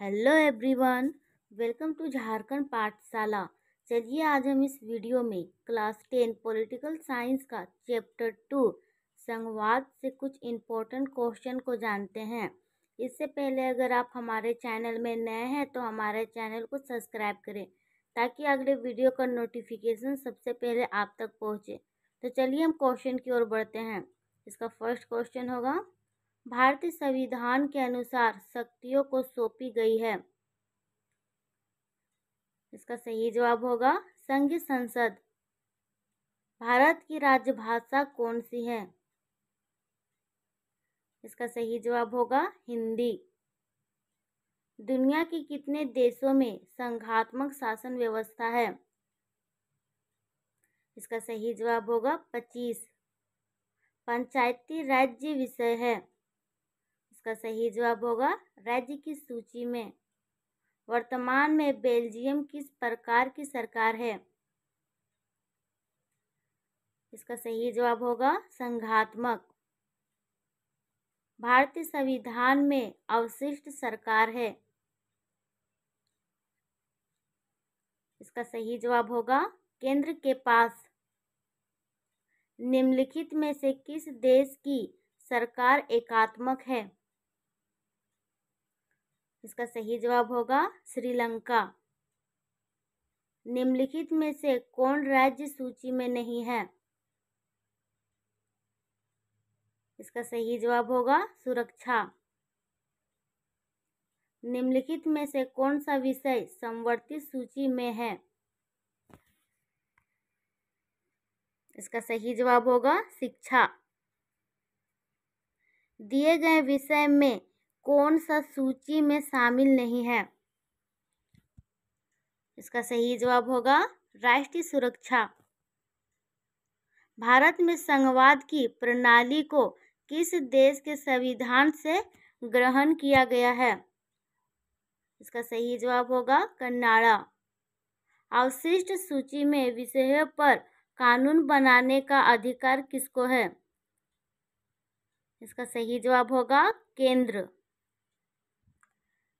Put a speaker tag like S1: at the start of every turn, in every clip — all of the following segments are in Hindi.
S1: hello everyone welcome to Jharkhand Pathshala चलिए आज हम इस वीडियो में क्लास टेन पॉलिटिकल साइंस का चैप्टर टू संवाद से कुछ इम्पोर्टेंट क्वेश्चन को जानते हैं इससे पहले अगर आप हमारे चैनल में नए हैं तो हमारे चैनल को सब्सक्राइब करें ताकि अगले वीडियो का नोटिफिकेशन सबसे पहले आप तक पहुँचे तो चलिए हम क्वेश्चन की ओर बढ़ते हैं इसका फर्स्ट क्वेश्चन होगा भारतीय संविधान के अनुसार शक्तियों को सौंपी गई है इसका सही जवाब होगा संघ संसद भारत की राजभाषा कौन सी है इसका सही जवाब होगा हिंदी दुनिया के कितने देशों में संघात्मक शासन व्यवस्था है इसका सही जवाब होगा पच्चीस पंचायती राज्य विषय है इसका सही जवाब होगा राज्य की सूची में वर्तमान में बेल्जियम किस प्रकार की सरकार है इसका सही जवाब होगा संघात्मक भारतीय संविधान में अवशिष्ट सरकार है इसका सही जवाब होगा केंद्र के पास निम्नलिखित में से किस देश की सरकार एकात्मक है इसका सही जवाब होगा श्रीलंका निम्नलिखित में से कौन राज्य सूची में नहीं है इसका सही जवाब होगा सुरक्षा निम्नलिखित में से कौन सा विषय संवर्तित सूची में है इसका सही जवाब होगा शिक्षा दिए गए विषय में कौन सा सूची में शामिल नहीं है इसका सही जवाब होगा राष्ट्रीय सुरक्षा भारत में संघवाद की प्रणाली को किस देश के संविधान से ग्रहण किया गया है इसका सही जवाब होगा कन्नाड़ा अवशिष्ट सूची में विषयों पर कानून बनाने का अधिकार किसको है इसका सही जवाब होगा केंद्र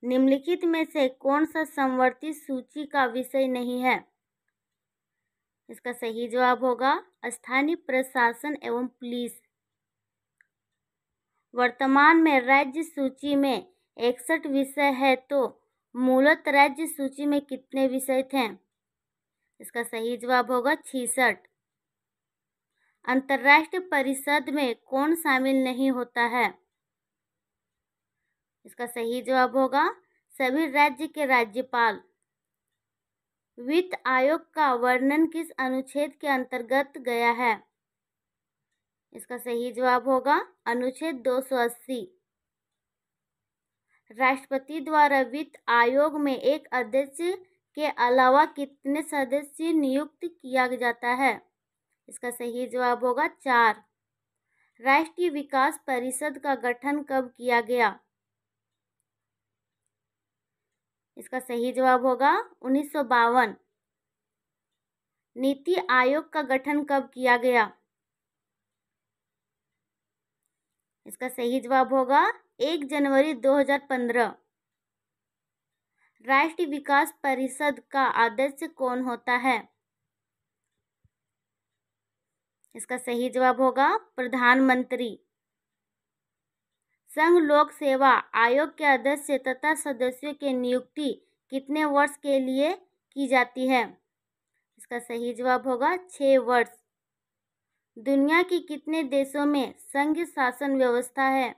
S1: निम्नलिखित में से कौन सा संवर्ती सूची का विषय नहीं है इसका सही जवाब होगा स्थानीय प्रशासन एवं पुलिस वर्तमान में राज्य सूची में इकसठ विषय है तो मूलत राज्य सूची में कितने विषय थे इसका सही जवाब होगा छीसठ अंतर्राष्ट्रीय परिषद में कौन शामिल नहीं होता है इसका सही जवाब होगा सभी राज्य के राज्यपाल वित्त आयोग का वर्णन किस अनुच्छेद के अंतर्गत गया है इसका सही जवाब होगा अनुच्छेद 280 राष्ट्रपति द्वारा वित्त आयोग में एक अध्यक्ष के अलावा कितने सदस्य नियुक्त किया जाता है इसका सही जवाब होगा चार राष्ट्रीय विकास परिषद का गठन कब किया गया इसका सही जवाब होगा उन्नीस नीति आयोग का गठन कब किया गया इसका सही जवाब होगा एक जनवरी 2015 राष्ट्रीय विकास परिषद का अध्यक्ष कौन होता है इसका सही जवाब होगा प्रधानमंत्री संघ लोक सेवा आयोग के अध्यक्ष तथा सदस्यों की नियुक्ति कितने वर्ष के लिए की जाती है इसका सही जवाब होगा छः वर्ष दुनिया के कितने देशों में संघ शासन व्यवस्था है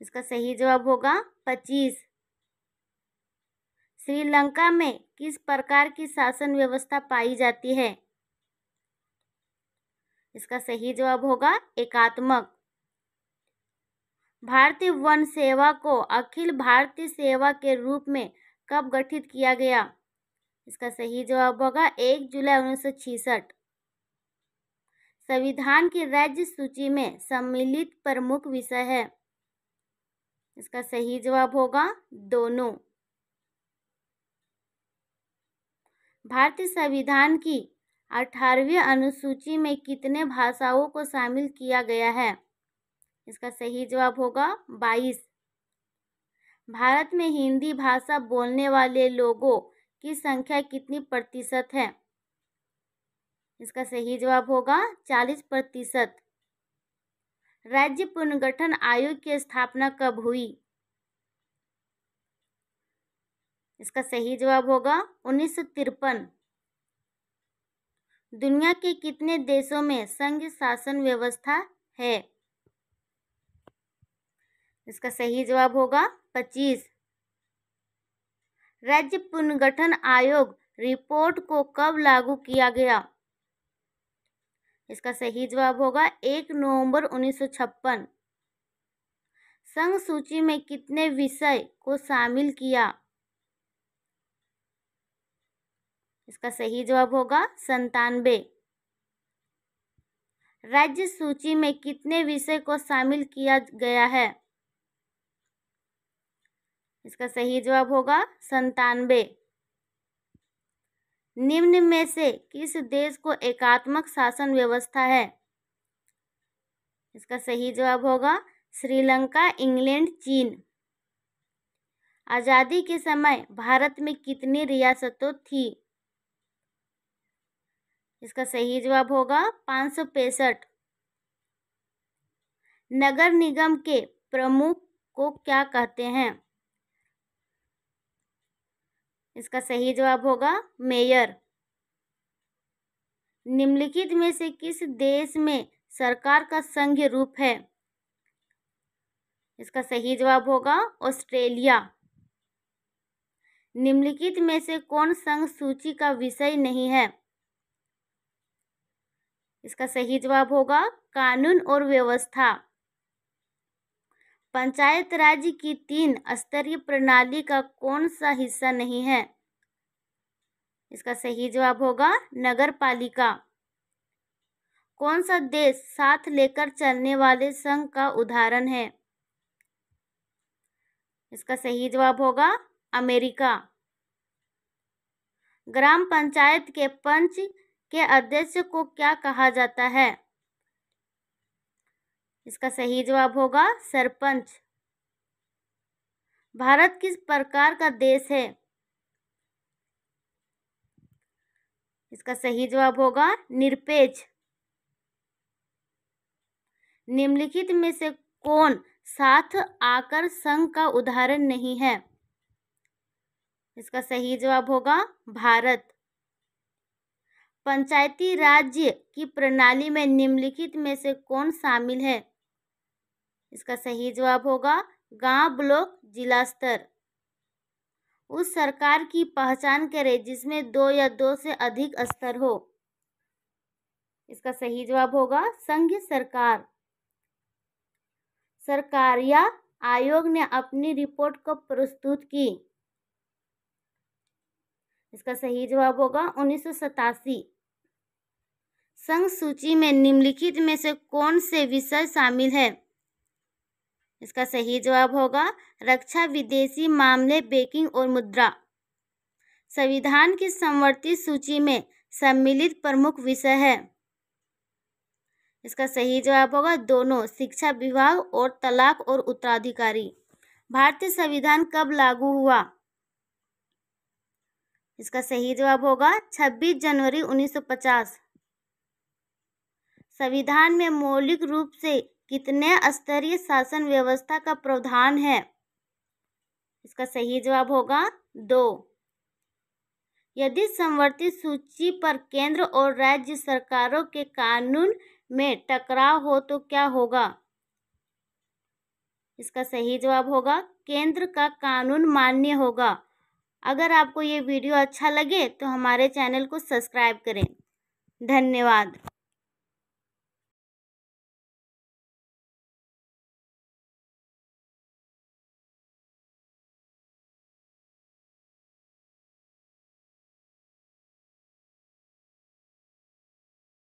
S1: इसका सही जवाब होगा पच्चीस श्रीलंका में किस प्रकार की शासन व्यवस्था पाई जाती है इसका सही जवाब होगा एकात्मक भारतीय वन सेवा को अखिल भारतीय सेवा के रूप में कब गठित किया गया इसका सही जवाब होगा एक जुलाई उन्नीस संविधान की राज्य सूची में सम्मिलित प्रमुख विषय है इसका सही जवाब होगा दोनों भारतीय संविधान की अठारहवीं अनुसूची में कितने भाषाओं को शामिल किया गया है इसका सही जवाब होगा बाईस भारत में हिंदी भाषा बोलने वाले लोगों की संख्या कितनी प्रतिशत है इसका सही जवाब होगा चालीस प्रतिशत राज्य पुनर्गठन आयोग की स्थापना कब हुई इसका सही जवाब होगा उन्नीस सौ तिरपन दुनिया के कितने देशों में संघ शासन व्यवस्था है इसका सही जवाब होगा पच्चीस राज्य पुनर्गठन आयोग रिपोर्ट को कब लागू किया गया इसका सही जवाब होगा एक नवंबर उन्नीस संघ सूची में कितने विषय को शामिल किया इसका सही जवाब होगा संतानवे राज्य सूची में कितने विषय को शामिल किया गया है इसका सही जवाब होगा संतानवे निम्न में से किस देश को एकात्मक शासन व्यवस्था है इसका सही जवाब होगा श्रीलंका इंग्लैंड चीन आज़ादी के समय भारत में कितनी रियासतों थी इसका सही जवाब होगा पाँच सौ पैंसठ नगर निगम के प्रमुख को क्या कहते हैं इसका सही जवाब होगा मेयर निम्नलिखित में से किस देश में सरकार का संघ रूप है इसका सही जवाब होगा ऑस्ट्रेलिया निम्नलिखित में से कौन संघ सूची का विषय नहीं है इसका सही जवाब होगा कानून और व्यवस्था पंचायत राज्य की तीन स्तरीय प्रणाली का कौन सा हिस्सा नहीं है इसका सही जवाब होगा नगर पालिका कौन सा देश साथ लेकर चलने वाले संघ का उदाहरण है इसका सही जवाब होगा अमेरिका ग्राम पंचायत के पंच के अध्यक्ष को क्या कहा जाता है इसका सही जवाब होगा सरपंच भारत किस प्रकार का देश है इसका सही जवाब होगा निरपेक्ष निम्नलिखित में से कौन साथ आकर संघ का उदाहरण नहीं है इसका सही जवाब होगा भारत पंचायती राज्य की प्रणाली में निम्नलिखित में से कौन शामिल है इसका सही जवाब होगा गांव ब्लॉक जिला स्तर उस सरकार की पहचान करें जिसमें दो या दो से अधिक स्तर हो इसका सही जवाब होगा संघ सरकार सरकार या आयोग ने अपनी रिपोर्ट कब प्रस्तुत की इसका सही जवाब होगा उन्नीस संघ सूची में निम्नलिखित में से कौन से विषय शामिल है इसका सही जवाब होगा रक्षा विदेशी मामले बैंकिंग और मुद्रा संविधान की संवर्तित सूची में सम्मिलित प्रमुख विषय है इसका सही जवाब होगा दोनों शिक्षा विभाग और तलाक और उत्तराधिकारी भारतीय संविधान कब लागू हुआ इसका सही जवाब होगा 26 जनवरी 1950 संविधान में मौलिक रूप से कितने स्तरीय शासन व्यवस्था का प्रावधान है इसका सही जवाब होगा दो यदि संवर्ती सूची पर केंद्र और राज्य सरकारों के कानून में टकराव हो तो क्या होगा इसका सही जवाब होगा केंद्र का कानून मान्य होगा अगर आपको ये वीडियो अच्छा लगे तो हमारे चैनल को सब्सक्राइब करें धन्यवाद